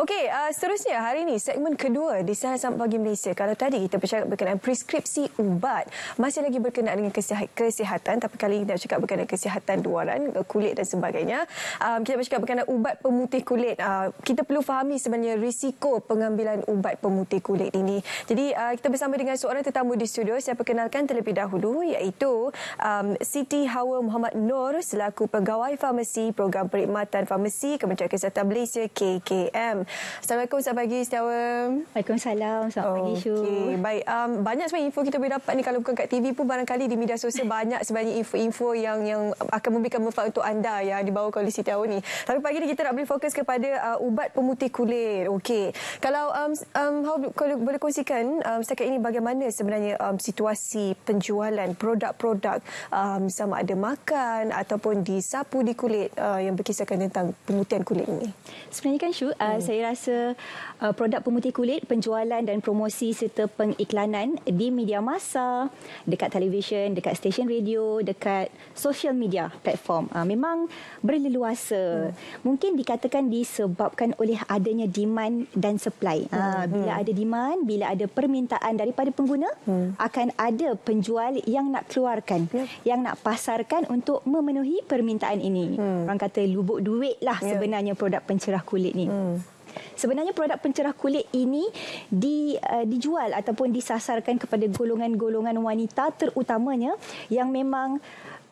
Okey, uh, seterusnya hari ini segmen kedua di Sana Sama Pagi Malaysia. Kalau tadi kita bercakap berkenaan preskripsi ubat, masih lagi berkenaan dengan kesihatan. Tapi kali ini kita bercakap berkenaan kesihatan luaran, eh, kulit dan sebagainya. Um, kita bercakap berkenaan ubat pemutih kulit. Uh, kita perlu fahami sebenarnya risiko pengambilan ubat pemutih kulit ini. Jadi uh, kita bersama dengan seorang tetamu di studio. Saya perkenalkan terlebih dahulu iaitu um, Siti Hawa Muhammad Nur selaku Pegawai Farmasi Program Perkhidmatan Farmasi Kementerian Kesihatan Malaysia KKM. Assalamualaikum, selamat pagi Istiawa. Waalaikumsalam, selamat oh, pagi Syu. Baik, um, banyak sebenarnya info kita boleh dapat ni kalau bukan kat TV pun barangkali di media sosial banyak sebenarnya info-info yang yang akan memberikan manfaat untuk anda yang dibawa oleh Istiawa ni. Tapi pagi ni kita nak boleh fokus kepada uh, ubat pemutih kulit. Okey. Kalau um, um, how, kalau boleh kongsikan um, setakat ini bagaimana sebenarnya um, situasi penjualan produk-produk um, sama ada makan ataupun disapu di kulit uh, yang berkisarkan tentang pemutihan kulit ni. Sebenarnya kan Syu, uh, hmm. saya saya rasa uh, produk pemutih kulit, penjualan dan promosi serta pengiklanan di media masa dekat televisyen, dekat stesen radio, dekat social media platform uh, memang berleluasa. Hmm. Mungkin dikatakan disebabkan oleh adanya demand dan supply. Ah, hmm. hmm. bila ada demand, bila ada permintaan daripada pengguna, hmm. akan ada penjual yang nak keluarkan, hmm. yang nak pasarkan untuk memenuhi permintaan ini. Hmm. Orang kata lubuk duit lah ya. sebenarnya produk pencerah kulit ni. Hmm. Sebenarnya produk pencerah kulit ini di, uh, dijual ataupun disasarkan kepada golongan-golongan wanita terutamanya yang memang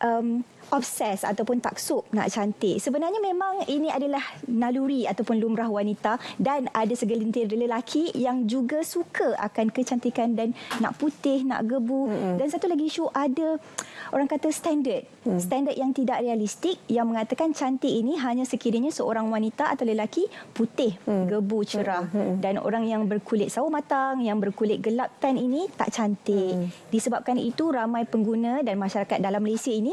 um, obses ataupun taksub nak cantik. Sebenarnya memang ini adalah naluri ataupun lumrah wanita dan ada segelintir lelaki yang juga suka akan kecantikan dan nak putih, nak gebu. Mm-hmm. Dan satu lagi isu ada orang kata standard. Mm. Standard yang tidak realistik yang mengatakan cantik ini hanya sekiranya seorang wanita atau lelaki putih, mm. gebu, cerah. Mm-hmm. Dan orang yang berkulit sawo matang, yang berkulit gelap tan ini tak cantik. Mm. Disebabkan itu ramai pengguna dan masyarakat dalam Malaysia ini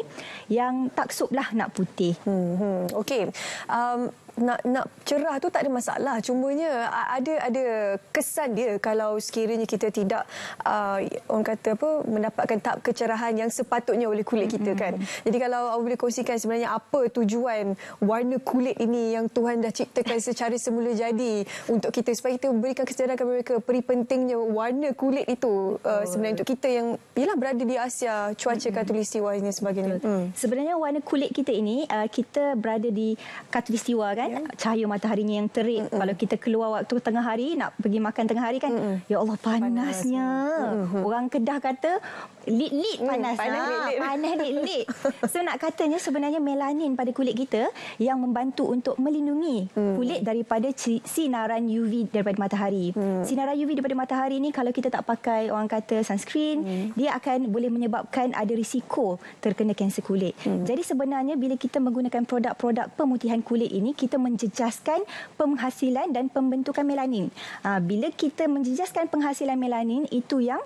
yang tak sup lah nak putih. Hmm, hmm. Okey. Um, nak nak cerah tu tak ada masalah. cuma nya ada ada kesan dia kalau sekiranya kita tidak uh, orang kata apa mendapatkan tak kecerahan yang sepatutnya oleh kulit kita mm-hmm. kan. Jadi kalau awak boleh kongsikan sebenarnya apa tujuan warna kulit ini yang Tuhan dah ciptakan secara semula jadi untuk kita supaya kita memberikan kesedaran kepada mereka peri pentingnya warna kulit itu uh, sebenarnya untuk kita yang ialah berada di Asia cuaca mm-hmm. katulistiwa ini sebagainya. Hmm. Sebenarnya warna kulit kita ini uh, kita berada di katulistiwa kan kan yeah. cahaya mataharinya yang terik mm -mm. kalau kita keluar waktu tengah hari nak pergi makan tengah hari kan mm -mm. ya Allah panasnya panas. Mm-hmm. orang kedah kata lit-lit panas mm, panas ah, lit-lit so nak katanya sebenarnya melanin pada kulit kita yang membantu untuk melindungi mm. kulit daripada sinaran UV daripada matahari mm. sinaran UV daripada matahari ni kalau kita tak pakai orang kata sunscreen mm. dia akan boleh menyebabkan ada risiko terkena kanser kulit mm. jadi sebenarnya bila kita menggunakan produk-produk pemutihan kulit ini kita kita menjejaskan penghasilan dan pembentukan melanin. Ha, bila kita menjejaskan penghasilan melanin, itu yang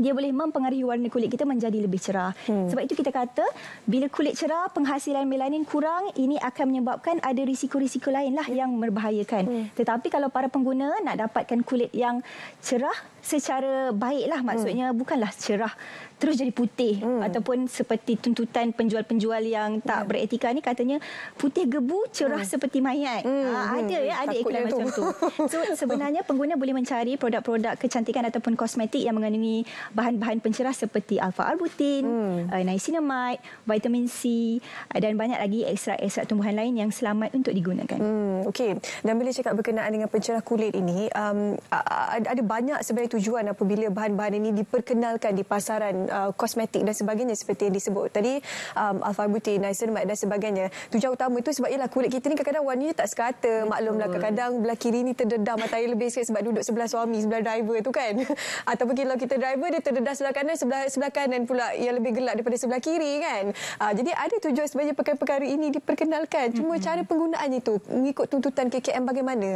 dia boleh mempengaruhi warna kulit kita menjadi lebih cerah. Hmm. Sebab itu kita kata bila kulit cerah, penghasilan melanin kurang, ini akan menyebabkan ada risiko-risiko lainlah hmm. yang berbahayakan. Hmm. Tetapi kalau para pengguna nak dapatkan kulit yang cerah, secara baiklah maksudnya hmm. bukanlah cerah terus jadi putih hmm. ataupun seperti tuntutan penjual-penjual yang tak hmm. beretika ni katanya putih gebu cerah hmm. seperti mayat. Hmm. Ha, ada hmm. ya ada Takut iklan macam tu. tu. So sebenarnya pengguna boleh mencari produk-produk kecantikan ataupun kosmetik yang mengandungi bahan-bahan pencerah seperti alpha arbutin, hmm. Eh, niacinamide, vitamin C eh, dan banyak lagi ekstrak-ekstrak tumbuhan lain yang selamat untuk digunakan. Hmm okey. Dan bila cakap berkenaan dengan pencerah kulit ini um, ada banyak sebenarnya tujuan apabila bahan-bahan ini diperkenalkan di pasaran uh, kosmetik dan sebagainya seperti yang disebut tadi um, alfabuti, niacinamide dan sebagainya. Tujuan utama itu sebab ialah kulit kita ni kadang-kadang warnanya tak sekata. Maklumlah kadang-kadang belah kiri ni terdedah mata lebih sikit sebab duduk sebelah suami, sebelah driver tu kan. Ataupun kalau kita driver dia terdedah sebelah kanan, sebelah, sebelah kanan pula yang lebih gelap daripada sebelah kiri kan. Uh, jadi ada tujuan sebenarnya perkara-perkara ini diperkenalkan. Cuma hmm. cara penggunaan itu mengikut tuntutan KKM bagaimana?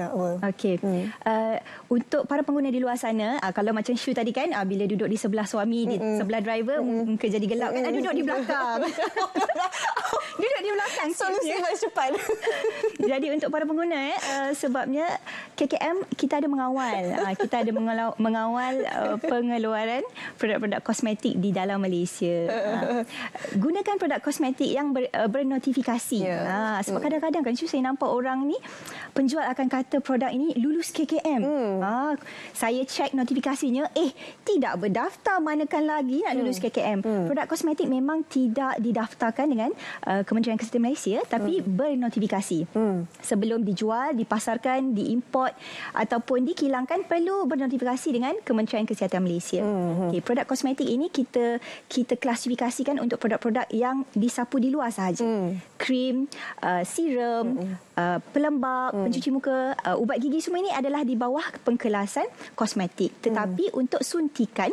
Okey. Hmm. Uh, untuk para pengguna di luar sana, uh, kalau macam Shu tadi kan uh, bila duduk di sebelah suami di mm-hmm. sebelah driver mm-hmm. muka mm, jadi gelap mm-hmm. kan ah, duduk di belakang duduk di belakang solusi yang cepat jadi untuk para pengguna uh, sebabnya KKM kita ada mengawal uh, kita ada mengawal uh, pengeluaran produk-produk kosmetik di dalam Malaysia uh, gunakan produk kosmetik yang ber, uh, bernotifikasi yeah. Ya. uh, sebab mm. kadang-kadang kan Shu saya nampak orang ni penjual akan kata produk ini lulus KKM mm. uh, saya check notifikasi notifikasinya eh tidak berdaftar manakan lagi nak lulus hmm. KKM. Hmm. Produk kosmetik memang tidak didaftarkan dengan uh, Kementerian Kesihatan Malaysia tapi hmm. bernotifikasi. Hmm. Sebelum dijual, dipasarkan, diimport ataupun dikilangkan perlu bernotifikasi dengan Kementerian Kesihatan Malaysia. Hmm. hmm. Okay, produk kosmetik ini kita kita klasifikasikan untuk produk-produk yang disapu di luar sahaja. Hmm. Krim, uh, serum, hmm. hmm. uh, pelembap, hmm. pencuci muka, uh, ubat gigi semua ini adalah di bawah pengkelasan kosmetik. Tetapi hmm. untuk suntikan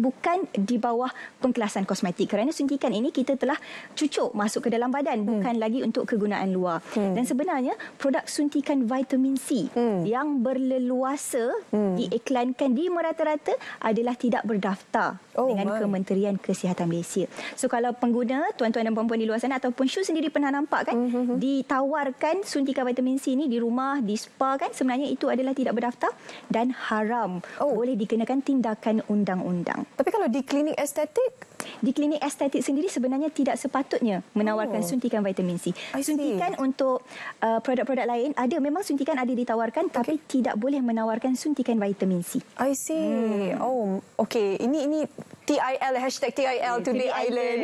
bukan di bawah pengkelasan kosmetik kerana suntikan ini kita telah cucuk masuk ke dalam badan hmm. bukan lagi untuk kegunaan luar hmm. dan sebenarnya produk suntikan vitamin C hmm. yang berleluasa hmm. diiklankan di merata-rata adalah tidak berdaftar oh dengan my. Kementerian Kesihatan Malaysia so kalau pengguna tuan-tuan dan puan-puan di luar sana ataupun Syu sendiri pernah nampak kan hmm, hmm, hmm. ditawarkan suntikan vitamin C ini di rumah di spa kan sebenarnya itu adalah tidak berdaftar dan haram oh. boleh dikenakan tindakan undang-undang tapi kalau di klinik estetik? Di klinik estetik sendiri sebenarnya tidak sepatutnya menawarkan oh. suntikan vitamin C. Suntikan untuk uh, produk-produk uh, lain ada. Memang suntikan ada ditawarkan okay. tapi tidak boleh menawarkan suntikan vitamin C. I see. Hmm. Oh, okay. Ini ini TIL, hashtag TIL, yeah, Today, today Island.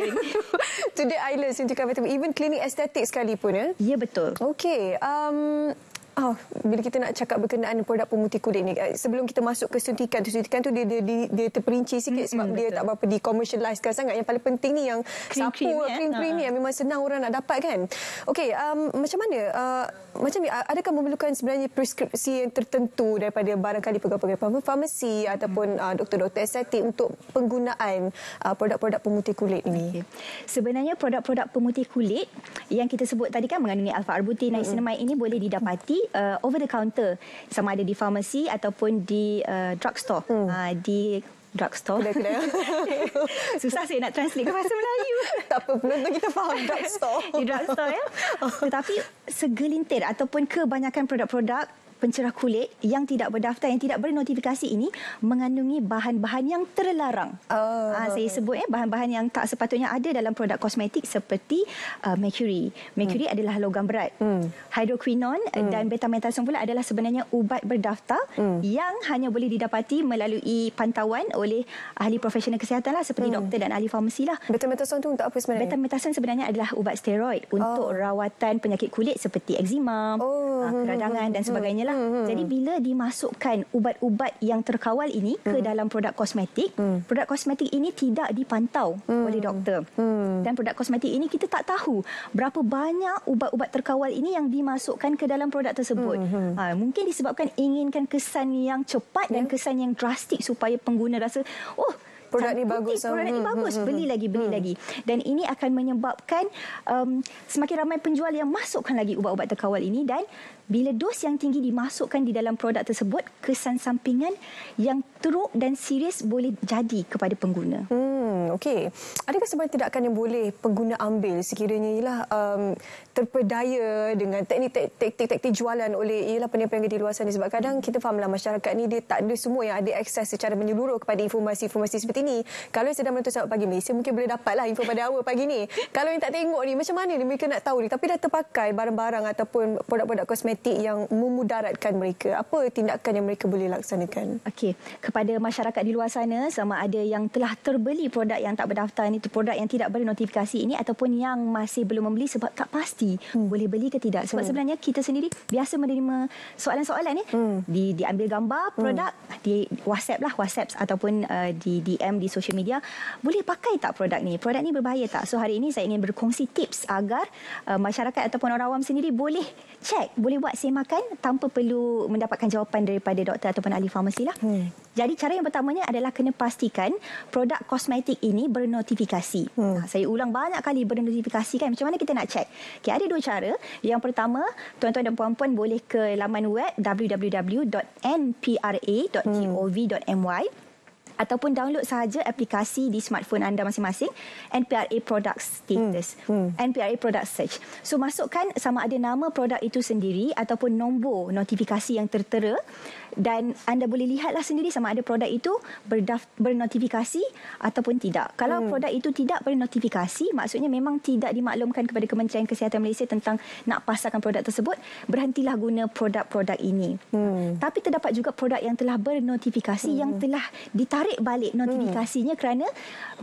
Today Island suntikan vitamin C. Even klinik estetik sekalipun. Ya, eh? Ya, yeah, betul. Okay. Um, Oh, bila kita nak cakap berkenaan produk pemutih kulit ni, eh, sebelum kita masuk ke suntikan, suntikan tu dia, dia, dia, dia terperinci sikit hmm, sebab mm-hmm, dia tak berapa dikomersialiskan sangat. Yang paling penting ni yang cream, sapu, cream-cream ya? cream eh? ha. ni yang ha. memang senang orang nak dapat kan. Okey, um, macam mana? Uh, macam ni, adakah memerlukan sebenarnya preskripsi yang tertentu daripada barangkali pegawai-pegawai farmasi mm-hmm. ataupun hmm. uh, doktor-doktor estetik untuk penggunaan uh, produk-produk pemutih kulit ni? Okay. Sebenarnya produk-produk pemutih kulit yang kita sebut tadi kan mengandungi alfa arbutin, mm-hmm. niacinamide ini boleh didapati uh, over the counter sama ada di farmasi ataupun di uh, drugstore hmm. uh, di drugstore. Kedai-kedai. Susah sih nak translate ke bahasa Melayu. Tak apa, belum tu kita faham drugstore. Di drugstore ya. Tetapi segelintir ataupun kebanyakan produk-produk pencerah kulit yang tidak berdaftar yang tidak bernotifikasi ini mengandungi bahan-bahan yang terlarang. Oh. Ha, saya sebut eh bahan-bahan yang tak sepatutnya ada dalam produk kosmetik seperti uh, mercury. Mercury hmm. adalah logam berat. Hmm. Hydroquinone uh, hmm. dan betametason pula adalah sebenarnya ubat berdaftar hmm. yang hanya boleh didapati melalui pantauan oleh ahli profesional kesihatan lah seperti hmm. doktor dan ahli farmasi lah. Betametason tu untuk apa sebenarnya? Betametason sebenarnya adalah ubat steroid oh. untuk rawatan penyakit kulit seperti eczema. Oh peradangan uh, hmm, hmm, hmm, dan sebagainya lah. Jadi bila dimasukkan ubat-ubat yang terkawal ini ke dalam produk kosmetik, produk kosmetik ini tidak dipantau oleh doktor. Dan produk kosmetik ini kita tak tahu berapa banyak ubat-ubat terkawal ini yang dimasukkan ke dalam produk tersebut. Ha, mungkin disebabkan inginkan kesan yang cepat dan ya. kesan yang drastik supaya pengguna rasa, oh produk ni bagus putih, produk ni bagus hmm, hmm, beli hmm, lagi beli hmm. lagi dan ini akan menyebabkan um, semakin ramai penjual yang masukkan lagi ubat-ubat terkawal ini dan bila dos yang tinggi dimasukkan di dalam produk tersebut kesan sampingan yang teruk dan serius boleh jadi kepada pengguna. Hmm, okey. Adakah sebarang tindakan yang boleh pengguna ambil sekiranya ialah um, terpedaya dengan teknik-teknik jualan oleh ialah peniaga-peniaga di luar sana sebab kadang kita fahamlah masyarakat ni dia tak ada semua yang ada akses secara menyeluruh kepada informasi-informasi seperti ini. Kalau yang sedang menonton sahabat pagi Malaysia mungkin boleh dapatlah info pada awal pagi ni. Kalau yang tak tengok ni macam mana ni mereka nak tahu ni tapi dah terpakai barang-barang ataupun produk-produk kosmetik yang memudaratkan mereka. Apa tindakan yang mereka boleh laksanakan? Okey kepada masyarakat di luar sana sama ada yang telah terbeli produk yang tak berdaftar ini, produk yang tidak beri notifikasi ini ataupun yang masih belum membeli sebab tak pasti hmm. boleh beli ke tidak. Sebab hmm. sebenarnya kita sendiri biasa menerima soalan-soalan ini hmm. di diambil gambar hmm. produk hmm. di WhatsApp lah WhatsApp ataupun uh, di DM di social media boleh pakai tak produk ni? Produk ni berbahaya tak? So hari ini saya ingin berkongsi tips agar uh, masyarakat ataupun orang awam sendiri boleh cek boleh buat semakan tanpa perlu mendapatkan jawapan daripada doktor ataupun ahli farmasi lah. Hmm. Jadi cara yang pertamanya adalah kena pastikan produk kosmetik ini bernotifikasi. Hmm. Ha, saya ulang banyak kali bernotifikasi kan. Macam mana kita nak check? Okay, ada dua cara. Yang pertama, tuan-tuan dan puan-puan boleh ke laman web www.npra.gov.my. Hmm ataupun download sahaja aplikasi di smartphone anda masing-masing NPRA product status hmm. Hmm. NPRA product search so masukkan sama ada nama produk itu sendiri ataupun nombor notifikasi yang tertera dan anda boleh lihatlah sendiri sama ada produk itu berdaf- bernotifikasi ataupun tidak kalau hmm. produk itu tidak bernotifikasi maksudnya memang tidak dimaklumkan kepada Kementerian Kesihatan Malaysia tentang nak pasarkan produk tersebut berhentilah guna produk-produk ini hmm. tapi terdapat juga produk yang telah bernotifikasi hmm. yang telah ditarik tarik balik hmm. notifikasinya hmm. kerana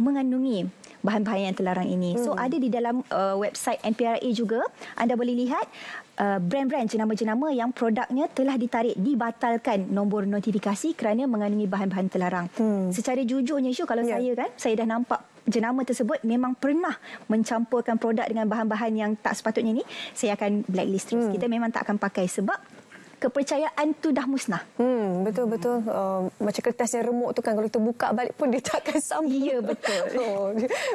mengandungi bahan-bahan yang terlarang ini. Hmm. So ada di dalam uh, website NPRI juga. Anda boleh lihat uh, brand-brand jenama-jenama yang produknya telah ditarik dibatalkan nombor notifikasi kerana mengandungi bahan-bahan terlarang. Hmm. Secara jujurnya Syu kalau yeah. saya kan saya dah nampak jenama tersebut memang pernah mencampurkan produk dengan bahan-bahan yang tak sepatutnya ini. saya akan blacklist terus. Hmm. Kita memang tak akan pakai sebab kepercayaan tu dah musnah. Hmm, betul betul. Uh, macam kertas yang remuk tu kan kalau buka balik pun dia tak akan sama. Ya, betul. Oh,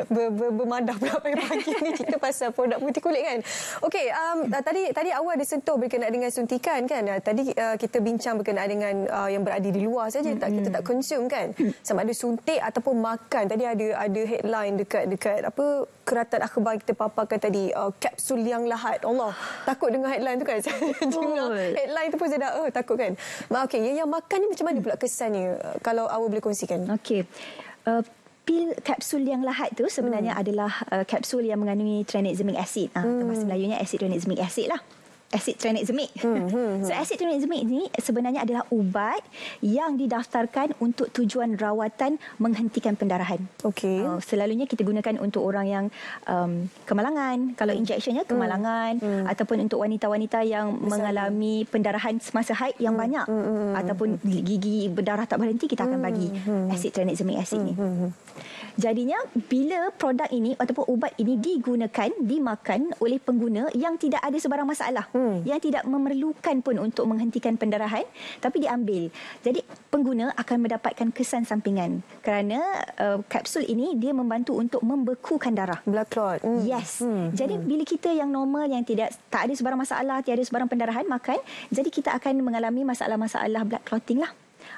ber, ber, bermadah pula pagi ni kita pasal produk putih kulit kan. Okey, um, uh, tadi tadi awal ada sentuh berkenaan dengan suntikan kan. Uh, tadi uh, kita bincang berkenaan dengan uh, yang berada di luar saja tak kita tak hmm. consume kan. Sama ada suntik ataupun makan. Tadi ada ada headline dekat dekat apa keratan akhbar kita paparkan tadi uh, kapsul yang lahat. Allah, takut dengar headline tu kan. Saya dengar headline pun saya dah uh, takut kan. Okay, yang, yang makan ni macam mana pula kesannya uh, kalau awak boleh kongsikan? Okey. Uh, pil kapsul yang lahat tu sebenarnya hmm. adalah uh, kapsul yang mengandungi tranexamic acid. Ah, uh, hmm. bahasa Melayunya asid tranexamic acid lah asid tranexamic. Hmm, hmm, hmm. So asid tranexamic ni sebenarnya adalah ubat yang didaftarkan untuk tujuan rawatan menghentikan pendarahan. Okey. Uh, selalunya kita gunakan untuk orang yang um, kemalangan, kalau hmm. injeksinya hmm. kemalangan hmm, hmm. ataupun untuk wanita-wanita yang Besar mengalami pendarahan semasa haid yang hmm, banyak hmm, hmm, hmm ataupun gigi berdarah tak berhenti kita akan bagi hmm, hmm. asid tranexamic asid hmm, ni. Hmm, hmm. Jadinya bila produk ini ataupun ubat ini digunakan, dimakan oleh pengguna yang tidak ada sebarang masalah, hmm. yang tidak memerlukan pun untuk menghentikan pendarahan tapi diambil. Jadi pengguna akan mendapatkan kesan sampingan kerana uh, kapsul ini dia membantu untuk membekukan darah. Blood clot. Hmm. Yes. Hmm. Jadi hmm. bila kita yang normal yang tidak tak ada sebarang masalah, tiada sebarang pendarahan makan, jadi kita akan mengalami masalah-masalah blood clotting lah.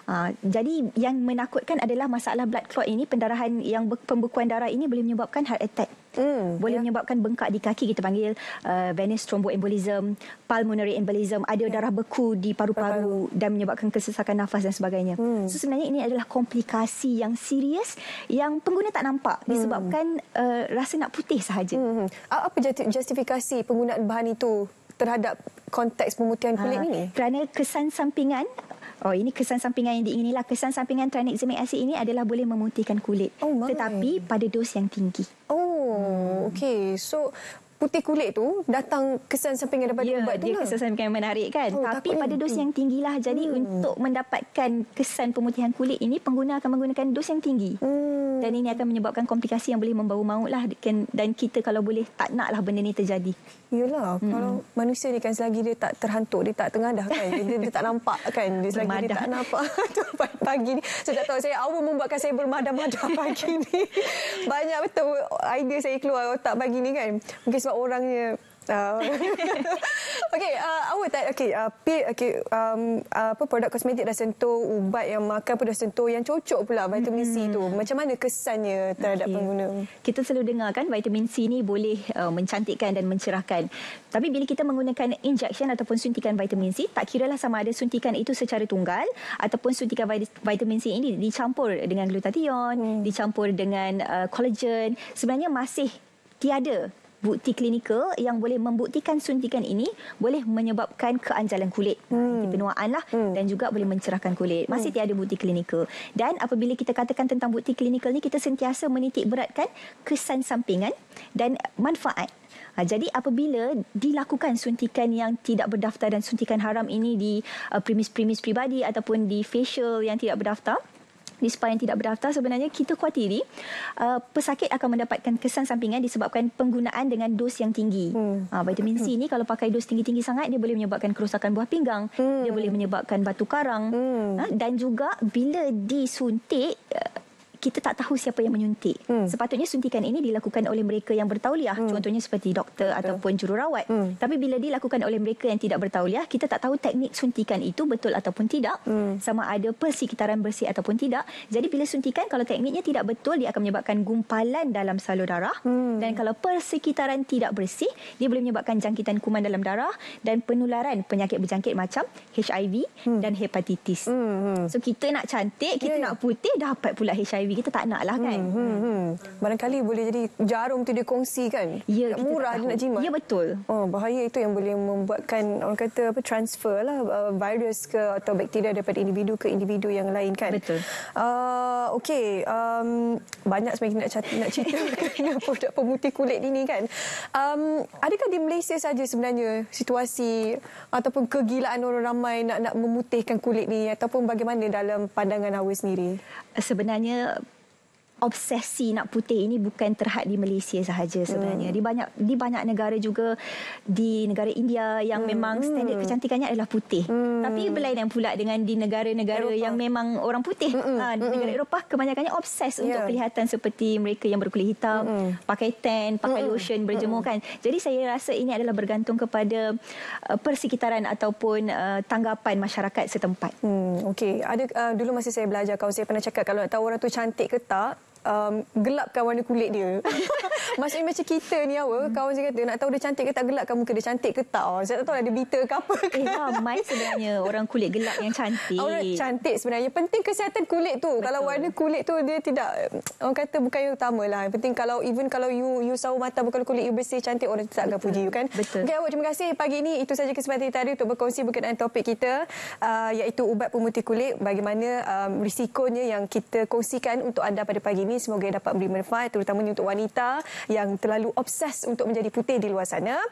Ha, jadi yang menakutkan adalah masalah blood clot ini, pendarahan yang be- pembekuan darah ini boleh menyebabkan heart attack. Hmm, boleh ya. menyebabkan bengkak di kaki kita panggil uh, venous thromboembolism, pulmonary embolism, ada ya. darah beku di paru-paru dan menyebabkan kesesakan nafas dan sebagainya. Hmm. So sebenarnya ini adalah komplikasi yang serius yang pengguna tak nampak hmm. disebabkan hmm. uh, rasa nak putih sahaja. Hmm. hmm. Apa justifikasi penggunaan bahan itu terhadap konteks pemutihan kulit ha, ini? Kerana kesan sampingan Oh ini kesan sampingan yang diinginilah kesan sampingan tranexamic acid ini adalah boleh memutihkan kulit oh, my. tetapi pada dos yang tinggi. Oh hmm. okey so putih kulit tu datang kesan sampingan daripada ya, ubat tu dia lah. kesan sampingan yang menarik kan oh, tapi pada dos yang tinggilah jadi hmm. untuk mendapatkan kesan pemutihan kulit ini pengguna akan menggunakan dos yang tinggi. Hmm. Dan ini akan menyebabkan komplikasi yang boleh membawa maut lah. Kan- dan kita kalau boleh tak nak lah benda ni terjadi. Yalah, hmm. kalau manusia ni kan selagi dia tak terhantuk, dia tak tengah dah kan. Dia, dia tak nampak kan. Dia selagi bermadah. dia tak nampak. tu pagi ni. Saya tak tahu, saya awal membuatkan saya bermadah-madah pagi ni. Banyak betul idea saya keluar otak pagi ni kan. Mungkin sebab orangnya Uh, okay, uh, awak tak okay, uh, pay, okay um, uh, apa produk kosmetik dah sentuh ubat yang makan pun dah sentuh yang cocok pula vitamin C tu. Mm-hmm. Macam mana kesannya terhadap okay. pengguna? Kita selalu dengar kan vitamin C ni boleh uh, mencantikkan dan mencerahkan. Tapi bila kita menggunakan injection ataupun suntikan vitamin C, tak kira lah sama ada suntikan itu secara tunggal ataupun suntikan vitamin C ini dicampur dengan glutathione, hmm. dicampur dengan uh, collagen, sebenarnya masih tiada bukti klinikal yang boleh membuktikan suntikan ini boleh menyebabkan keanjalan kulit, hmm. penuaan lah, hmm. dan juga boleh mencerahkan kulit. Masih hmm. tiada bukti klinikal. Dan apabila kita katakan tentang bukti klinikal ni, kita sentiasa menitik beratkan kesan sampingan dan manfaat. Ha, jadi apabila dilakukan suntikan yang tidak berdaftar dan suntikan haram ini di uh, premis-premis pribadi ataupun di facial yang tidak berdaftar, nispa yang tidak berdaftar sebenarnya kita khuatiri uh, pesakit akan mendapatkan kesan sampingan disebabkan penggunaan dengan dos yang tinggi. Hmm. Uh, vitamin C ni kalau pakai dos tinggi-tinggi sangat dia boleh menyebabkan kerosakan buah pinggang, hmm. dia boleh menyebabkan batu karang hmm. uh, dan juga bila disuntik uh, kita tak tahu siapa yang menyuntik. Hmm. Sepatutnya suntikan ini dilakukan oleh mereka yang bertauliah. Hmm. Contohnya seperti doktor betul. ataupun jururawat. Hmm. Tapi bila dilakukan oleh mereka yang tidak bertauliah, kita tak tahu teknik suntikan itu betul ataupun tidak. Hmm. Sama ada persekitaran bersih ataupun tidak. Jadi bila suntikan, kalau tekniknya tidak betul, dia akan menyebabkan gumpalan dalam salur darah. Hmm. Dan kalau persekitaran tidak bersih, dia boleh menyebabkan jangkitan kuman dalam darah dan penularan penyakit berjangkit macam HIV hmm. dan hepatitis. Hmm. Hmm. So kita nak cantik, kita yeah. Ya. nak putih, dapat pula HIV diri kita tak nak lah kan. Hmm, hmm, hmm, hmm. Barangkali boleh jadi jarum tu dia kongsi kan. Ya, kita murah dia nak jimat. Ya betul. Oh, bahaya itu yang boleh membuatkan orang kata apa transfer lah uh, virus ke atau bakteria daripada individu ke individu yang lain kan. Betul. Uh, okay. Um, banyak sebenarnya nak, cat, nak cerita dengan produk pemutih kulit ini kan. Um, adakah di Malaysia saja sebenarnya situasi ataupun kegilaan orang ramai nak nak memutihkan kulit ni ataupun bagaimana dalam pandangan awak sendiri? Sebenarnya obsesi nak putih ini bukan terhad di Malaysia sahaja sebenarnya. Hmm. Di banyak di banyak negara juga di negara India yang hmm. memang standard hmm. kecantikannya adalah putih. Hmm. Tapi berlainan pula dengan di negara-negara yang memang orang putih. Ha, negara Eropah kebanyakannya obses yeah. untuk ya. kelihatan seperti mereka yang berkulit hitam, mm pakai tan, pakai Mm-mm. lotion, berjemur kan. Jadi saya rasa ini adalah bergantung kepada uh, persekitaran ataupun uh, tanggapan masyarakat setempat. Hmm, okay. Ada uh, dulu masa saya belajar kau saya pernah cakap kalau nak tahu orang tu cantik ke tak, um, gelapkan warna kulit dia. Maksudnya macam kita ni awal, hmm. kawan saya kata nak tahu dia cantik ke tak kamu muka dia cantik ke tak. Saya tak tahu lah dia bitter ke apa. Eh, ramai ya, sebenarnya orang kulit gelap yang cantik. Orang cantik sebenarnya. Penting kesihatan kulit tu. Betul. Kalau warna kulit tu dia tidak, orang kata bukan yang utama lah. Penting kalau even kalau you you sawo mata bukan kulit you bersih cantik orang tak akan puji you kan. Betul. Okay, awak terima kasih pagi ini. Itu saja kesempatan kita hari untuk berkongsi berkenaan topik kita uh, iaitu ubat pemutih kulit bagaimana um, risikonya yang kita kongsikan untuk anda pada pagi ini ini semoga dapat beri manfaat terutamanya untuk wanita yang terlalu obses untuk menjadi putih di luar sana.